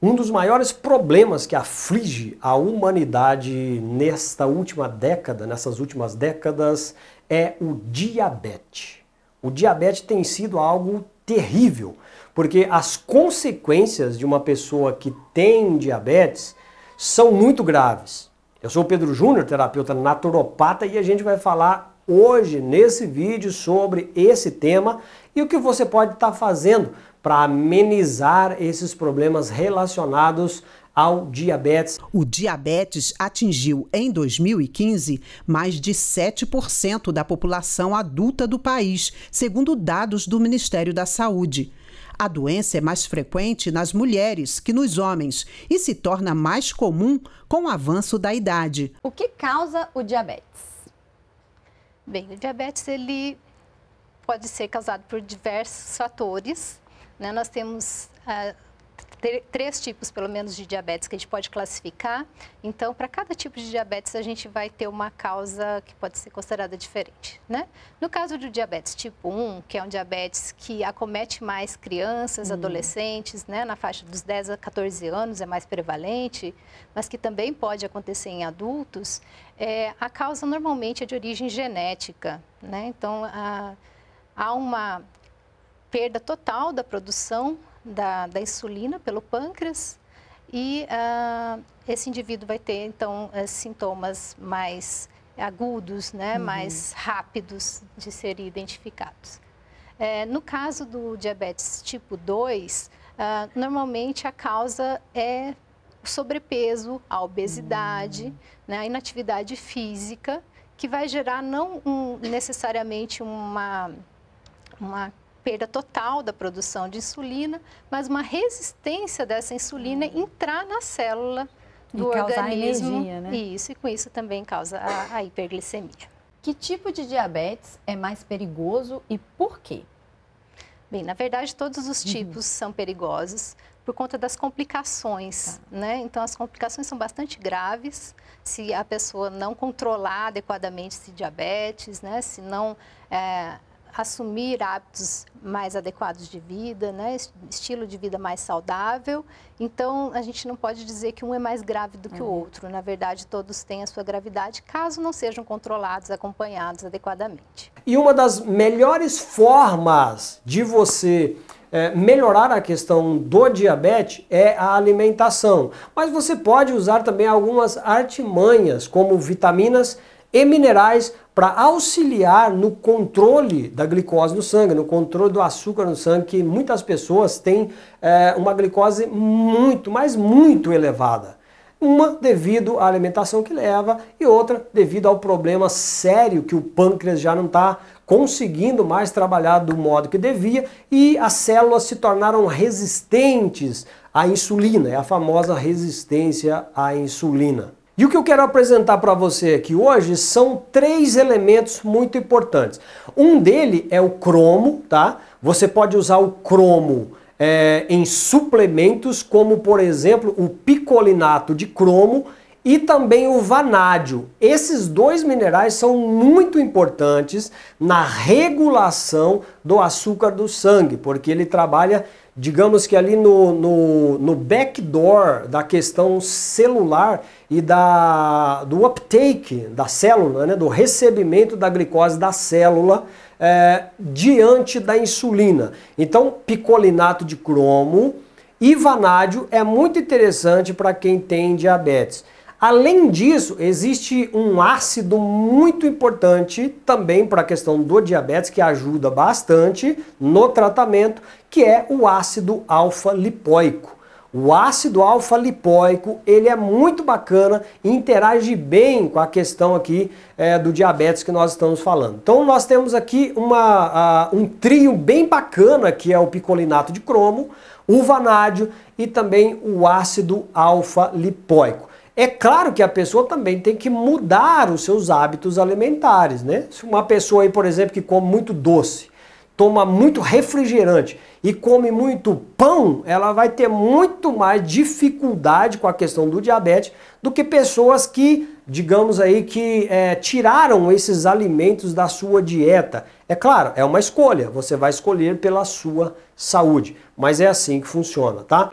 Um dos maiores problemas que aflige a humanidade nesta última década, nessas últimas décadas, é o diabetes. O diabetes tem sido algo terrível, porque as consequências de uma pessoa que tem diabetes são muito graves. Eu sou o Pedro Júnior, terapeuta naturopata, e a gente vai falar hoje nesse vídeo sobre esse tema e o que você pode estar tá fazendo para amenizar esses problemas relacionados ao diabetes. O diabetes atingiu em 2015 mais de 7% da população adulta do país, segundo dados do Ministério da Saúde. A doença é mais frequente nas mulheres que nos homens e se torna mais comum com o avanço da idade. O que causa o diabetes? Bem, o diabetes ele pode ser causado por diversos fatores, né? Nós temos ah, três tipos, pelo menos, de diabetes que a gente pode classificar. Então, para cada tipo de diabetes, a gente vai ter uma causa que pode ser considerada diferente, né? No caso do diabetes tipo 1, que é um diabetes que acomete mais crianças, hum. adolescentes, né? Na faixa dos 10 a 14 anos é mais prevalente, mas que também pode acontecer em adultos, é, a causa normalmente é de origem genética, né? Então, a ah, há uma perda total da produção da, da insulina pelo pâncreas e ah, esse indivíduo vai ter então eh, sintomas mais agudos, né, uhum. mais rápidos de serem identificados. É, no caso do diabetes tipo 2, ah, normalmente a causa é o sobrepeso, a obesidade, uhum. né, a inatividade física, que vai gerar não um, necessariamente uma, uma perda total da produção de insulina, mas uma resistência dessa insulina hum. entrar na célula do e organismo. Energia, né? Isso, e com isso também causa a, a hiperglicemia. Que tipo de diabetes é mais perigoso e por quê? Bem, na verdade, todos os uhum. tipos uhum. são perigosos por conta das complicações, tá. né? Então, as complicações são bastante graves se a pessoa não controlar adequadamente esse diabetes, né? Se não é, assumir hábitos mais adequados de vida, né? estilo de vida mais saudável. Então, a gente não pode dizer que um é mais grave do que uhum. o outro. Na verdade, todos têm a sua gravidade, caso não sejam controlados, acompanhados adequadamente. E uma das melhores formas de você é, melhorar a questão do diabetes é a alimentação. Mas você pode usar também algumas artimanhas, como vitaminas e minerais para auxiliar no controle da glicose no sangue, no controle do açúcar no sangue, que muitas pessoas têm é, uma glicose muito, mas muito elevada. Uma devido à alimentação que leva e outra devido ao problema sério que o pâncreas já não está conseguindo mais trabalhar do modo que devia e as células se tornaram resistentes à insulina, é a famosa resistência à insulina. E o que eu quero apresentar para você aqui hoje são três elementos muito importantes. Um dele é o cromo, tá? Você pode usar o cromo é, em suplementos, como por exemplo o picolinato de cromo, e também o vanádio. Esses dois minerais são muito importantes na regulação do açúcar do sangue, porque ele trabalha, digamos que ali no, no, no backdoor da questão celular e da, do uptake da célula, né, do recebimento da glicose da célula é, diante da insulina. Então, picolinato de cromo e vanádio é muito interessante para quem tem diabetes. Além disso, existe um ácido muito importante também para a questão do diabetes que ajuda bastante no tratamento, que é o ácido alfa-lipoico. O ácido alfa-lipoico, ele é muito bacana e interage bem com a questão aqui é, do diabetes que nós estamos falando. Então nós temos aqui uma, uh, um trio bem bacana, que é o picolinato de cromo, o vanádio e também o ácido alfa-lipoico. É claro que a pessoa também tem que mudar os seus hábitos alimentares, né? Se uma pessoa aí, por exemplo, que come muito doce, toma muito refrigerante e come muito pão, ela vai ter muito mais dificuldade com a questão do diabetes do que pessoas que, digamos aí, que é, tiraram esses alimentos da sua dieta. É claro, é uma escolha, você vai escolher pela sua saúde, mas é assim que funciona, tá?